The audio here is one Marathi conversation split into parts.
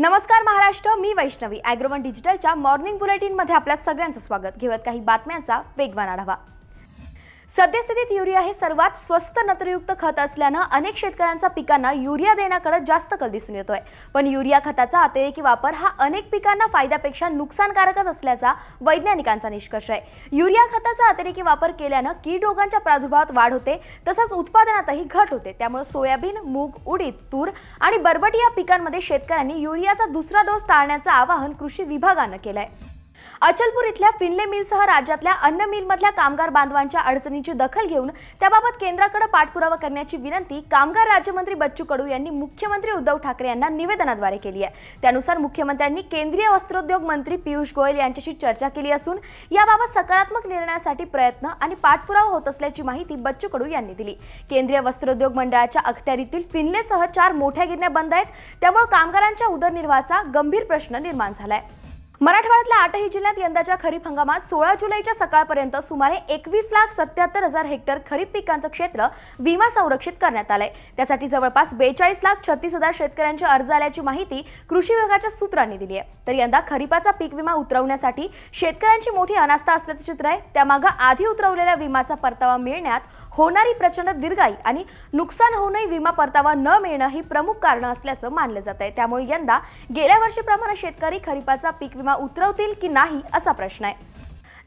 नमस्कार महाराष्ट्र मी वैष्णवी अॅग्रोवन डिजिटलच्या मॉर्निंग बुलेटिनमध्ये आपल्या सगळ्यांचं स्वागत घेवत काही बातम्यांचा वेगवान आढावा सद्यस्थितीत युरिया हे सर्वात स्वस्त नत्रयुक्त खत असल्यानं अनेक शेतकऱ्यांचा पिकांना युरिया देण्याकडे जास्त कल दिसून येतोय पण युरिया खताचा अतिरेकी वापर हा अनेक पिकांना फायद्यापेक्षा नुकसानकारकच असल्याचा वैज्ञानिकांचा निष्कर्ष आहे युरिया खताचा अतिरेकी वापर केल्यानं कीड रोगांच्या प्रादुर्भावात वाढ होते तसंच उत्पादनातही घट होते त्यामुळे सोयाबीन मूग उडीद तूर आणि बरबटी या पिकांमध्ये शेतकऱ्यांनी युरियाचा दुसरा डोस टाळण्याचं आवाहन कृषी विभागानं केलंय अचलपूर इथल्या फिनले मिलसह राज्यातल्या अन्न मिलमधल्या कामगार बांधवांच्या अडचणीची दखल घेऊन त्याबाबत केंद्राकडे पाठपुरावा करण्याची विनंती कामगार राज्यमंत्री बच्चू कडू यांनी मुख्यमंत्री उद्धव ठाकरे यांना निवेदनाद्वारे केली आहे त्यानुसार मुख्यमंत्र्यांनी केंद्रीय वस्त्रोद्योग मंत्री पियुष गोयल यांच्याशी चर्चा केली असून याबाबत सकारात्मक निर्णयासाठी प्रयत्न आणि पाठपुरावा होत असल्याची माहिती बच्चू कडू यांनी दिली केंद्रीय वस्त्रोद्योग मंडळाच्या अखत्यारीतील फिनलेसह चार मोठ्या गिरण्या बंद आहेत त्यामुळे कामगारांच्या उदरनिर्वाहाचा गंभीर प्रश्न निर्माण झालाय मराठवाड्यातल्या आठही जिल्ह्यात यंदाच्या खरीप हंगामात सोळा जुलैच्या सकाळपर्यंत सुमारे एकवीस लाख सत्याहत्तर हजार हेक्टर खरीप पिकांचं क्षेत्र विमा संरक्षित करण्यात आलंय त्यासाठी जवळपास बेचाळीस लाख छत्तीस हजार शेतकऱ्यांचे अर्ज आल्याची माहिती कृषी विभागाच्या सूत्रांनी दिली आहे तर यंदा खरीपाचा पीक विमा उतरवण्यासाठी शेतकऱ्यांची मोठी अनास्था असल्याचं चित्र आहे त्यामागं आधी उतरवलेल्या विमाचा परतावा मिळण्यात होणारी प्रचंड दीर्घाई आणि नुकसान होऊनही विमा परतावा न मिळणं ही प्रमुख कारणं असल्याचं मानलं जात आहे त्यामुळे यंदा गेल्या वर्षीप्रमाणे शेतकरी खरीपाचा पीक विमा सीमा उतरवतील की नाही असा प्रश्न आहे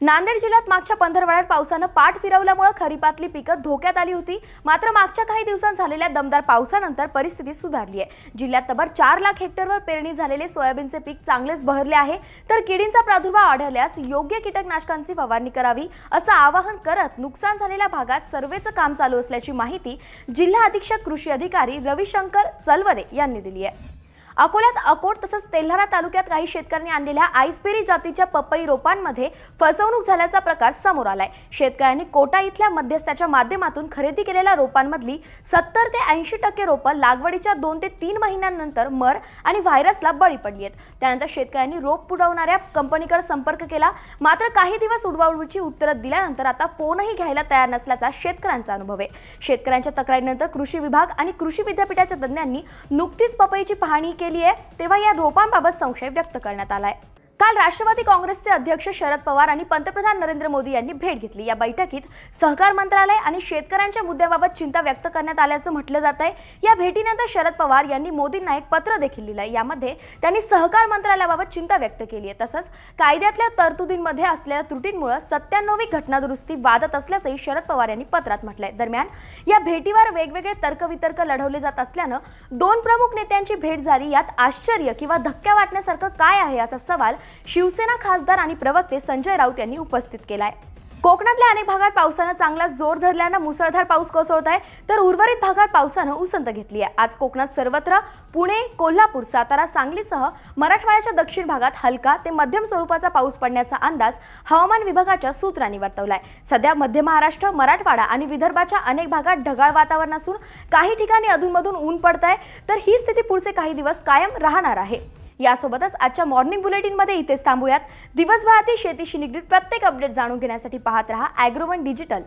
नांदेड जिल्ह्यात मागच्या पंधरवड्यात पावसानं पाठ फिरवल्यामुळे खरीपातली पिकं धोक्यात आली होती मात्र मागच्या काही दिवसांत झालेल्या दमदार पावसानंतर परिस्थिती सुधारली आहे जिल्ह्यात तब्बल चार लाख हेक्टरवर पेरणी झालेले सोयाबीनचे पीक चांगलेच बहरले आहे तर किडींचा प्रादुर्भाव आढळल्यास योग्य कीटकनाशकांची फवारणी करावी असं आवाहन करत नुकसान झालेल्या भागात सर्वेचं काम चालू असल्याची माहिती जिल्हा अधीक्षक कृषी अधिकारी रविशंकर चलवदे यांनी दिली आहे अकोल्यात अकोट तसंच तेल्हारा तालुक्यात काही शेतकऱ्यांनी आणलेल्या आईसबेरी जातीच्या पपई रोपांमध्ये फसवणूक झाल्याचा प्रकार समोर आलाय शेतकऱ्यांनी कोटा इथल्या मध्यस्थाच्या माध्यमातून खरेदी केलेल्या रोपांमधली सत्तर ते ऐंशी टक्के रोपं लागवडीच्या दोन ते तीन महिन्यांनंतर मर आणि व्हायरसला बळी पडली आहेत त्यानंतर शेतकऱ्यांनी रोप पुरवणाऱ्या कंपनीकडे संपर्क केला मात्र काही दिवस उडवाउडवीची उत्तरं दिल्यानंतर आता फोनही घ्यायला तयार नसल्याचा शेतकऱ्यांचा अनुभव आहे शेतकऱ्यांच्या तक्रारीनंतर कृषी विभाग आणि कृषी विद्यापीठाच्या तज्ज्ञांनी नुकतीच पपईची पाहणी केली केली आहे तेव्हा या रोपांबाबत संशय व्यक्त करण्यात आलाय काल राष्ट्रवादी काँग्रेसचे अध्यक्ष शरद पवार आणि पंतप्रधान नरेंद्र मोदी यांनी भेट घेतली या बैठकीत सहकार मंत्रालय आणि शेतकऱ्यांच्या मुद्द्याबाबत चिंता व्यक्त करण्यात आल्याचं म्हटलं जात आहे या भेटीनंतर शरद पवार यांनी मोदींना एक पत्र देखील लिहिलं यामध्ये त्यांनी सहकार मंत्रालयाबाबत चिंता व्यक्त केली आहे तसंच कायद्यातल्या तरतुदींमध्ये असलेल्या त्रुटींमुळे सत्त्याण्णवी घटनादुरुस्ती वादत असल्याचंही शरद पवार यांनी पत्रात म्हटलंय दरम्यान या भेटीवर वेगवेगळे तर्कवितर्क लढवले जात असल्यानं दोन प्रमुख नेत्यांची भेट झाली यात आश्चर्य किंवा धक्क्या वाटण्यासारखं काय आहे असा सवाल शिवसेना खासदार आणि प्रवक्ते संजय राऊत यांनी उपस्थित केलाय कोकणातल्या अनेक भागात पावसानं चांगला जोर धरल्यानं मुसळधार पाऊस कोसळत आहे तर उर्वरित भागात पावसानं उसंत घेतली आहे आज कोकणात सर्वत्र पुणे कोल्हापूर सातारा सांगलीसह मराठवाड्याच्या दक्षिण भागात हलका ते मध्यम स्वरूपाचा पाऊस पडण्याचा अंदाज हवामान विभागाच्या सूत्रांनी वर्तवलाय सध्या मध्य महाराष्ट्र मराठवाडा आणि विदर्भाच्या अनेक भागात ढगाळ वातावरण असून काही ठिकाणी अधूनमधून ऊन पडत आहे तर ही स्थिती पुढचे काही दिवस कायम राहणार आहे यासोबतच आजच्या मॉर्निंग बुलेटिनमध्ये इथेच थांबूयात दिवसभरातील शेतीशी निगडीत प्रत्येक अपडेट जाणून घेण्यासाठी पाहत रहा ॲग्रोवन डिजिटल